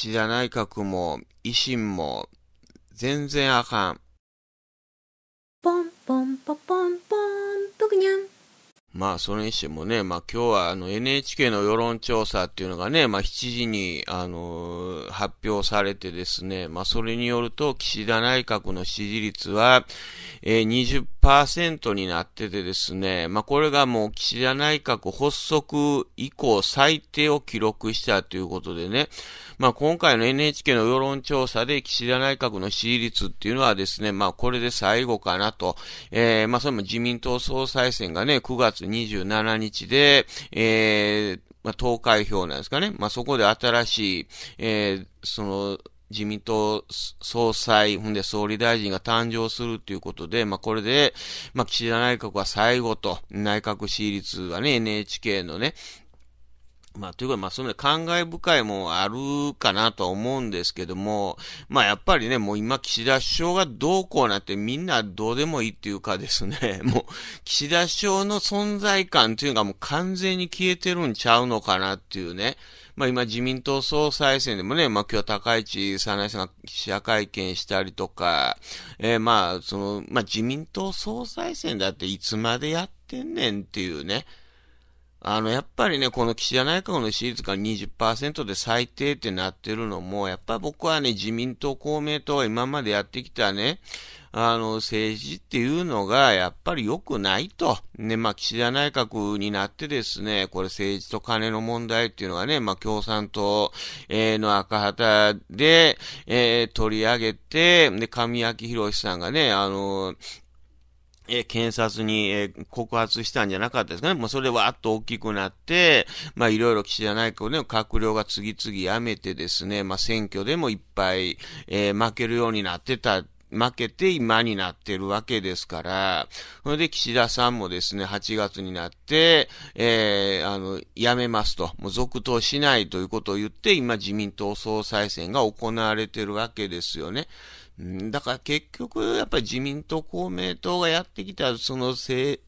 岸田内閣も維新も全然あかん。ポンポンポポンポン、ぷくにゃん。まあ、それにしてもね、まあ今日はあの NHK の世論調査っていうのがね、まあ7時にあの発表されてですね、まあそれによると岸田内閣の支持率は、え20%になっててですね、まあこれがもう岸田内閣発足以降最低を記録したということでね、まあ今回の NHK の世論調査で岸田内閣の支持率っていうのはですね、まあこれで最後かなと、えー、まあそれも自民党総裁選がね、9月27日で、えー、まあ、投開票なんですかね。まあ、そこで新しい、えー、その、自民党総裁、ほんで総理大臣が誕生するということで、まあ、これで、まあ、岸田内閣は最後と、内閣支持率はね、NHK のね、まあ、というか、まあ、その感慨深いもあるかなとは思うんですけども、まあ、やっぱりね、もう今、岸田首相がどうこうなってみんなどうでもいいっていうかですね、もう、岸田首相の存在感っていうのがもう完全に消えてるんちゃうのかなっていうね。まあ、今、自民党総裁選でもね、まあ、今日高市早苗さんが記者会見したりとか、えー、まあ、その、まあ、自民党総裁選だっていつまでやってんねんっていうね。あの、やっぱりね、この岸田内閣の支持率が20%で最低ってなってるのも、やっぱり僕はね、自民党、公明党今までやってきたね、あの、政治っていうのが、やっぱり良くないと。ね、まあ、岸田内閣になってですね、これ政治と金の問題っていうのはね、まあ、共産党、の赤旗で、えー、取り上げて、で、神明宏さんがね、あのえ検察に、え告発したんじゃなかったですかね。もうそれでわーっと大きくなって、まあいろいろ岸田内閣の閣僚が次々辞めてですね、まあ選挙でもいっぱい、えー、負けるようになってた。負けて今になってるわけですから、それで岸田さんもですね、8月になって、えー、あの、辞めますと、もう続投しないということを言って、今自民党総裁選が行われてるわけですよね。だから結局、やっぱり自民党、公明党がやってきた、その政、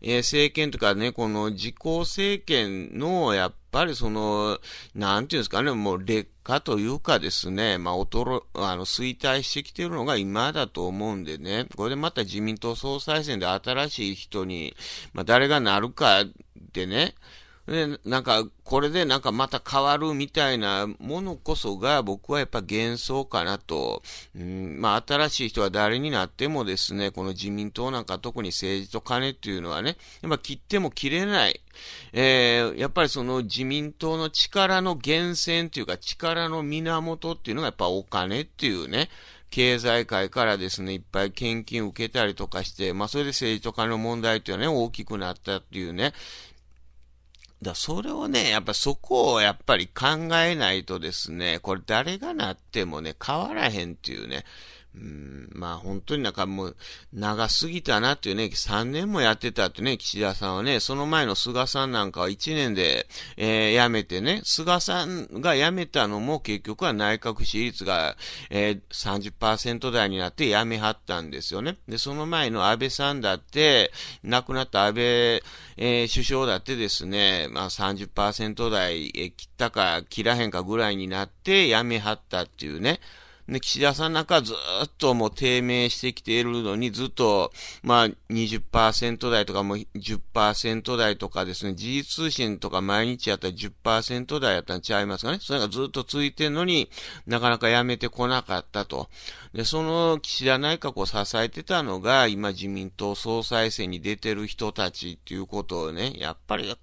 えー、政権とかね、この自公政権の、やっぱりその、なんていうんですかね、もう劣化というかですね、まあ、衰、あの、衰退してきてるのが今だと思うんでね、これでまた自民党総裁選で新しい人に、まあ、誰がなるかでね、で、なんか、これでなんかまた変わるみたいなものこそが僕はやっぱ幻想かなと。うん、まあ新しい人は誰になってもですね、この自民党なんか特に政治と金っていうのはね、やっぱ切っても切れない。えー、やっぱりその自民党の力の源泉というか力の源っていうのがやっぱお金っていうね、経済界からですね、いっぱい献金受けたりとかして、まあ、それで政治と金の問題というのはね、大きくなったっていうね、だそれをね、やっぱそこをやっぱり考えないとですね、これ誰がなってもね、変わらへんっていうね、うん、まあ本当になんかもう長すぎたなっていうね、3年もやってたってね、岸田さんはね、その前の菅さんなんかは1年で、えー、辞めてね、菅さんが辞めたのも結局は内閣支持率が、えー、30%台になって辞めはったんですよね。で、その前の安倍さんだって、亡くなった安倍、えー、首相だってですね、まあ30%台、切ったか切らへんかぐらいになって辞めはったっていうね。で、岸田さんなんかずっともう低迷してきているのに、ずっと、まあ20%台とかも10%台とかですね、時事通信とか毎日やったら10%台やったんちゃいますかね。それがずっと続いてるのになかなかやめてこなかったと。で、その岸田内閣を支えてたのが、今自民党総裁選に出てる人たちっていうことをね、やっぱり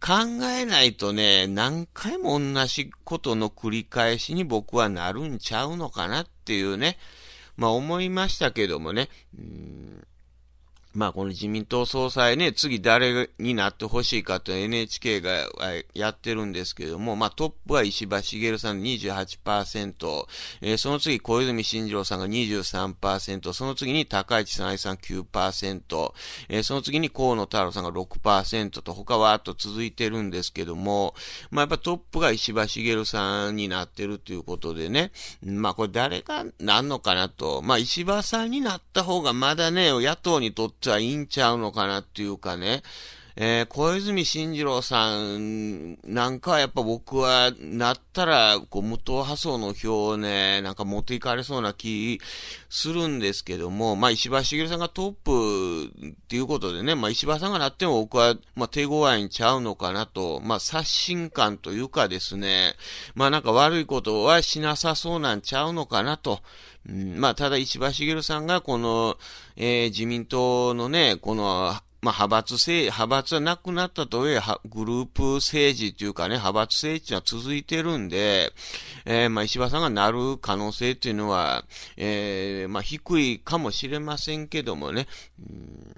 考えないとね、何回も同じことの繰り返しに僕はなるんちゃうのかなっていうね、まあ思いましたけどもね、うんまあこの自民党総裁ね、次誰になってほしいかと NHK がやってるんですけれども、まあトップは石破茂さん28%、えー、その次小泉進次郎さんが23%、その次に高市ん愛さん9%、えー、その次に河野太郎さんが6%と他はーっと続いてるんですけども、まあやっぱトップが石破茂さんになってるということでね、まあこれ誰がなんのかなと、まあ石破さんになった方がまだね、野党にとってちゃいいんちゃうのかなっていうかね、えー、小泉進次郎さんなんかはやっぱ僕はなったら、こう、無党派層の票をね、なんか持っていかれそうな気するんですけども、まあ石破茂さんがトップっていうことでね、まあ石破さんがなっても僕は、まあ手強いんちゃうのかなと、まあ刷新感というかですね、まあなんか悪いことはしなさそうなんちゃうのかなと、うん、まあただ石破茂さんがこの、えー、自民党のね、このまあ、派閥制、派閥はなくなったとはいえ、グループ政治というかね、派閥政治は続いてるんで、えー、まあ、石破さんがなる可能性というのは、えー、まあ、低いかもしれませんけどもね、うん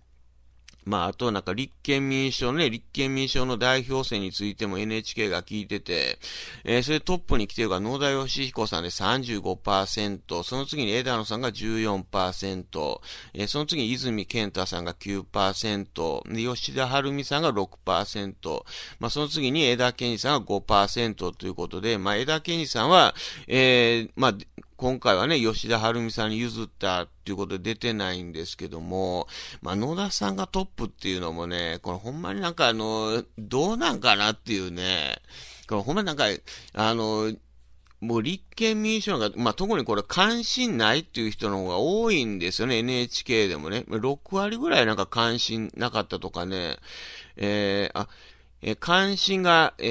まあ、あとなんか立憲民主党ね、立憲民主党の代表選についても NHK が聞いてて、えー、それトップに来てるが野田義彦さんで35%、その次に枝野さんが14%、えー、その次に泉健太さんが9%、で、吉田晴美さんが6%、まあ、その次に枝健二さんが5%ということで、まあ、枝健二さんは、えー、まあ、今回はね、吉田晴美さんに譲ったっていうことで出てないんですけども、まあ、野田さんがトップっていうのもね、これほんまになんかあの、どうなんかなっていうね、これほんまになんか、あの、もう立憲民主党が、まあ、特にこれ関心ないっていう人の方が多いんですよね、NHK でもね。6割ぐらいなんか関心なかったとかね、えー、あ、えー、関心が、え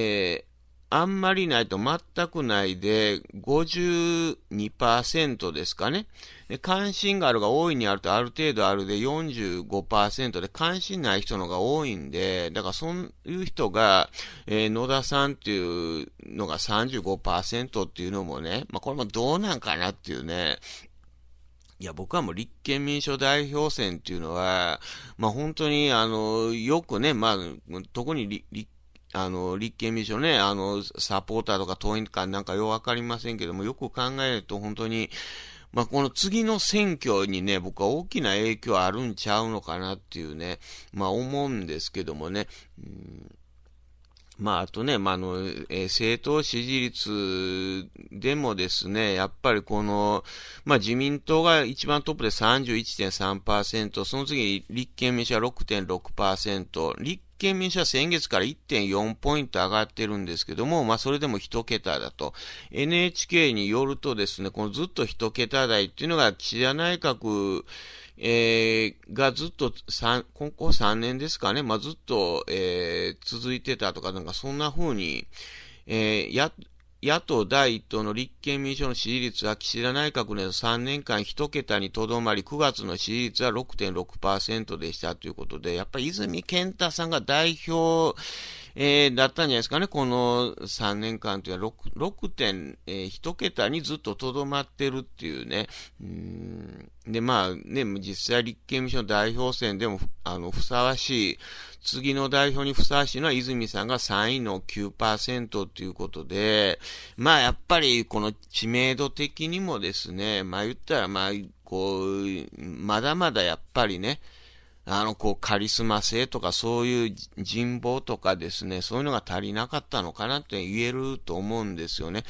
ーあんまりないと全くないで52%ですかね。で関心があるが大いにあるとある程度あるで45%で関心ない人のが多いんで、だからそういう人が、えー、野田さんっていうのが35%っていうのもね、まあ、これもどうなんかなっていうね、いや、僕はもう立憲民主代表選っていうのは、まあ本当に、あの、よくね、まあ、特に立あの、立憲民主党ね、あの、サポーターとか党員とかなんかようわかりませんけども、よく考えると本当に、まあ、この次の選挙にね、僕は大きな影響あるんちゃうのかなっていうね、まあ、思うんですけどもね。うんまあ、あとね、まあ、あの、えー、政党支持率でもですね、やっぱりこの、まあ、自民党が一番トップで31.3%、その次立憲民主は6.6%、立憲民主は先月から1.4ポイント上がってるんですけども、まあ、それでも1桁だと。NHK によるとですね、このずっと1桁台っていうのが岸田内閣、えー、がずっと3、今後3年ですかね、まあ、ずっと、えー、続いてたとか、なんかそんな風に、えー、や、野党第一党の立憲民主党の支持率は岸田内閣の3年間1桁にとどまり、9月の支持率は6.6%でしたということで、やっぱり泉健太さんが代表えー、だったんじゃないですかね、この3年間というのは 6, 6点、えー、1桁にずっととどまってるっていうね、うんで、まあね、実際立憲民主の代表選でもあのふさわしい、次の代表にふさわしいのは泉さんが3位の9%ということで、まあやっぱりこの知名度的にもですね、まあ言ったらまあ、こう、まだまだやっぱりね、あの、こう、カリスマ性とか、そういう人望とかですね、そういうのが足りなかったのかなって言えると思うんですよね。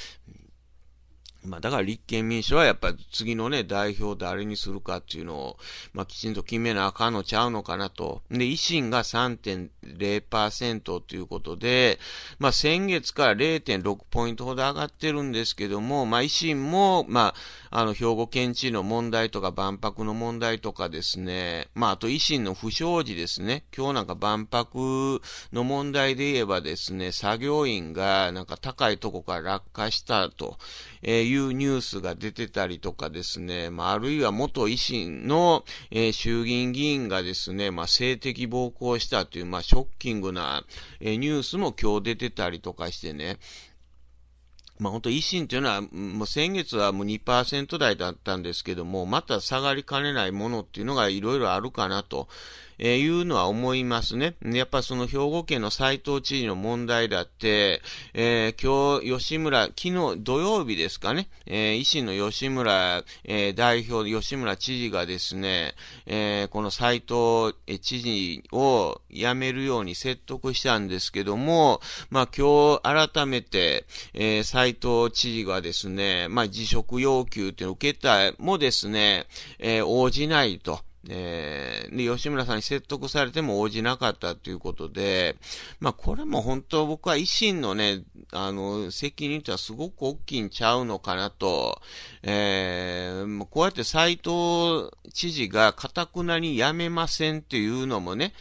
まあ、だから立憲民主はやっぱり次のね、代表誰にするかっていうのを、まあ、きちんと決めなあかんのちゃうのかなと。で、維新が3.0%ということで、まあ、先月から0.6ポイントほど上がってるんですけども、まあ、維新も、まあ、あの、兵庫県知事の問題とか万博の問題とかですね、まあ、あと維新の不祥事ですね。今日なんか万博の問題で言えばですね、作業員がなんか高いとこから落下したと、えーいうニュースが出てたりとかですね、まあ、あるいは元維新の、えー、衆議院議員がですね、まあ、性的暴行したという、まあ、ショッキングな、えー、ニュースも今日出てたりとかしてね、まあ、本当、維新というのは、もう先月はもう2%台だったんですけども、また下がりかねないものっていうのがいろいろあるかなとえー、いうのは思いますね。やっぱその兵庫県の斎藤知事の問題だって、えー、今日、吉村、昨日土曜日ですかね、えー、維新の吉村、えー、代表、吉村知事がですね、えー、この斎藤知事を辞めるように説得したんですけども、まあ今日改めて、えー、斎藤知事がですね、まあ辞職要求っていうのを受けたもですね、えー、応じないと。えー、で、吉村さんに説得されても応じなかったということで、まあ、これも本当僕は維新のね、あの、責任とはすごく大きいんちゃうのかなと、えー、こうやって斎藤知事がかたくなに辞めませんっていうのもね、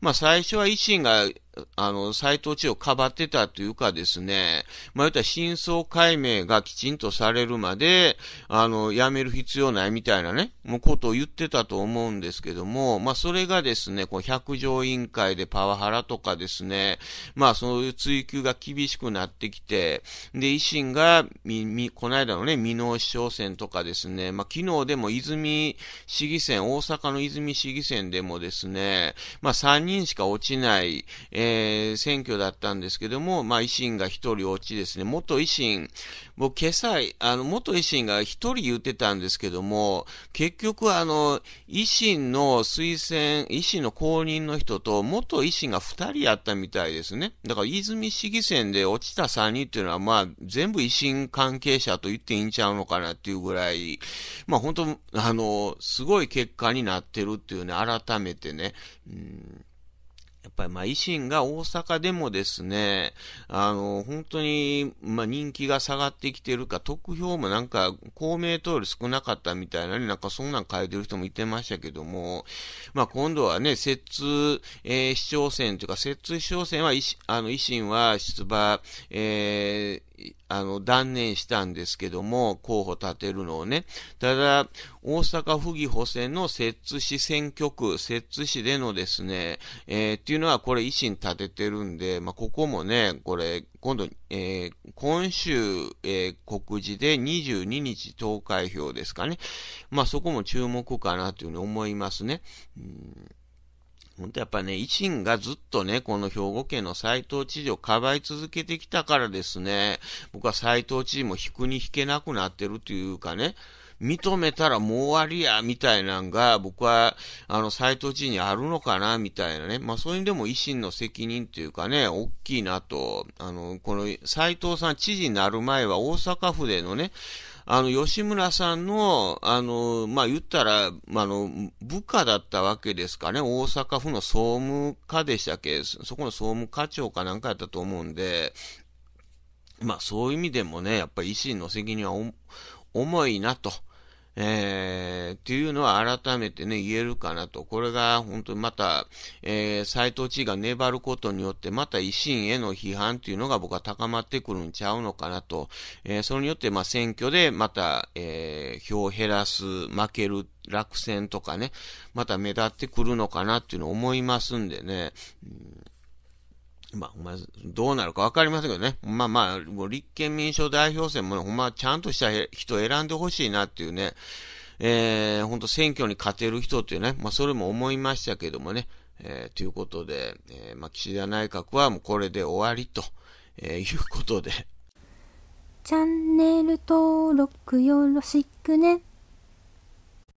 まあ、最初は維新があの、斎藤知をかばってたというかですね、まあ、言ったら真相解明がきちんとされるまで、あの、やめる必要ないみたいなね、もうことを言ってたと思うんですけども、まあ、それがですね、こう、百条委員会でパワハラとかですね、まあ、そういう追及が厳しくなってきて、で、維新が、み、み、この間のね、美濃市長選とかですね、まあ、昨日でも泉市議選、大阪の泉市議選でもですね、まあ、3人しか落ちない、えーえー、選挙だったんですけども、まあ、維新が1人落ちですね、元維新、僕、今朝、あの元維新が1人言ってたんですけども、結局、あの維新の推薦、維新の公認の人と、元維新が2人やったみたいですね、だから泉市議選で落ちた3人っていうのは、まあ、全部維新関係者と言っていいんちゃうのかなっていうぐらい、まあ、本当、あのすごい結果になってるっていうね、改めてね。うんやっぱりまあ維新が大阪でもですね、あの、本当にまあ人気が下がってきてるか、得票もなんか公明党より少なかったみたいなになんかそんなん変えてる人もいてましたけども、まあ今度はね、摂津、えー、市長選というか、摂津市長選は、あの、維新は出馬、えーあの、断念したんですけども、候補立てるのをね。ただ、大阪府議補選の摂津市選挙区、摂津市でのですね、えー、っていうのはこれ維新立ててるんで、まあ、ここもね、これ、今度、えー、今週、えー、告示で22日投開票ですかね。まあ、そこも注目かなというふうに思いますね。うん本当やっぱね、維新がずっとね、この兵庫県の斎藤知事をかばい続けてきたからですね、僕は斎藤知事も引くに引けなくなってるというかね、認めたらもう終わりや、みたいなんが、僕は、あの、斎藤知事にあるのかな、みたいなね。まあ、そういう意味でも維新の責任っていうかね、大きいなと、あの、この斎藤さん知事になる前は大阪府でのね、あの、吉村さんの、あの、まあ、言ったら、まあ、の、部下だったわけですかね。大阪府の総務課でしたっけそこの総務課長かなんかやったと思うんで、まあ、そういう意味でもね、やっぱり維新の責任は重いなと。えー、っていうのは改めてね、言えるかなと。これが本当にまた、えー、斎藤知が粘ることによって、また維新への批判っていうのが僕は高まってくるんちゃうのかなと。えー、それによって、まあ、選挙でまた、えー、票を減らす、負ける、落選とかね、また目立ってくるのかなっていうのを思いますんでね。うんまあ、ほんどうなるかわかりませんけどね。まあまあ、もう立憲民主党代表選も、ほんま、ちゃんとした人選んでほしいなっていうね、えー、ほんと選挙に勝てる人っていうね、まあ、それも思いましたけどもね、えー、ということで、えー、まあ、岸田内閣はもうこれで終わりと、えー、いうことで。チャンネル登録よろしくね。